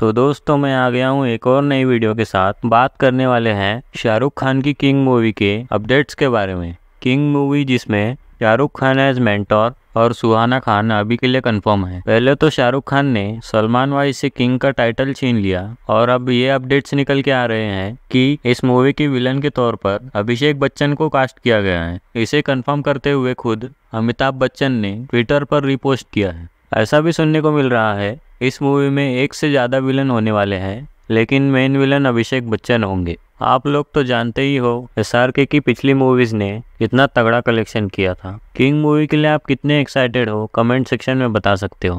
तो दोस्तों मैं आ गया हूँ एक और नई वीडियो के साथ बात करने वाले हैं शाहरुख खान की किंग मूवी के अपडेट्स के बारे में किंग मूवी जिसमें शाहरुख खान एज मेंटोर और सुहाना खान अभी के लिए कंफर्म है पहले तो शाहरुख खान ने सलमान वाइज से किंग का टाइटल छीन लिया और अब ये अपडेट्स निकल के आ रहे हैं कि इस मूवी के विलन के तौर पर अभिषेक बच्चन को कास्ट किया गया है इसे कंफर्म करते हुए खुद अमिताभ बच्चन ने ट्विटर पर रिपोस्ट किया है ऐसा भी सुनने को मिल रहा है इस मूवी में एक से ज़्यादा विलन होने वाले हैं लेकिन मेन विलन अभिषेक बच्चन होंगे आप लोग तो जानते ही हो एस की पिछली मूवीज ने कितना तगड़ा कलेक्शन किया था किंग मूवी के लिए आप कितने एक्साइटेड हो कमेंट सेक्शन में बता सकते हो